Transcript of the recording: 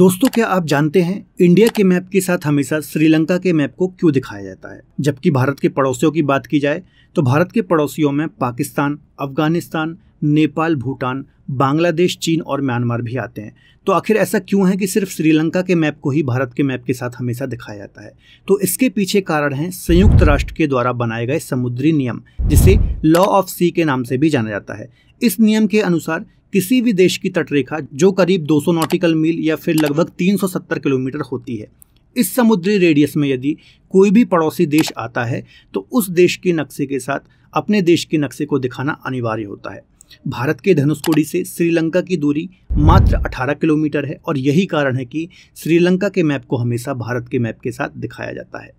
दोस्तों क्या आप जानते हैं इंडिया के मैप के साथ हमेशा श्रीलंका के मैप को क्यों दिखाया जाता है जबकि भारत के पड़ोसियों की बात की जाए तो भारत के पड़ोसियों में पाकिस्तान अफगानिस्तान नेपाल भूटान बांग्लादेश चीन और म्यांमार भी आते हैं तो आखिर ऐसा क्यों है कि सिर्फ श्रीलंका के मैप को ही भारत के मैप के साथ हमेशा दिखाया जाता है तो इसके पीछे कारण हैं संयुक्त राष्ट्र के द्वारा बनाए गए समुद्री नियम जिसे लॉ ऑफ सी के नाम से भी जाना जाता है इस नियम के अनुसार किसी भी देश की तटरेखा जो करीब 200 नॉटिकल मील या फिर लगभग 370 किलोमीटर होती है इस समुद्री रेडियस में यदि कोई भी पड़ोसी देश आता है तो उस देश के नक्शे के साथ अपने देश के नक्शे को दिखाना अनिवार्य होता है भारत के धनुषकोडी से श्रीलंका की दूरी मात्र 18 किलोमीटर है और यही कारण है कि श्रीलंका के मैप को हमेशा भारत के मैप के साथ दिखाया जाता है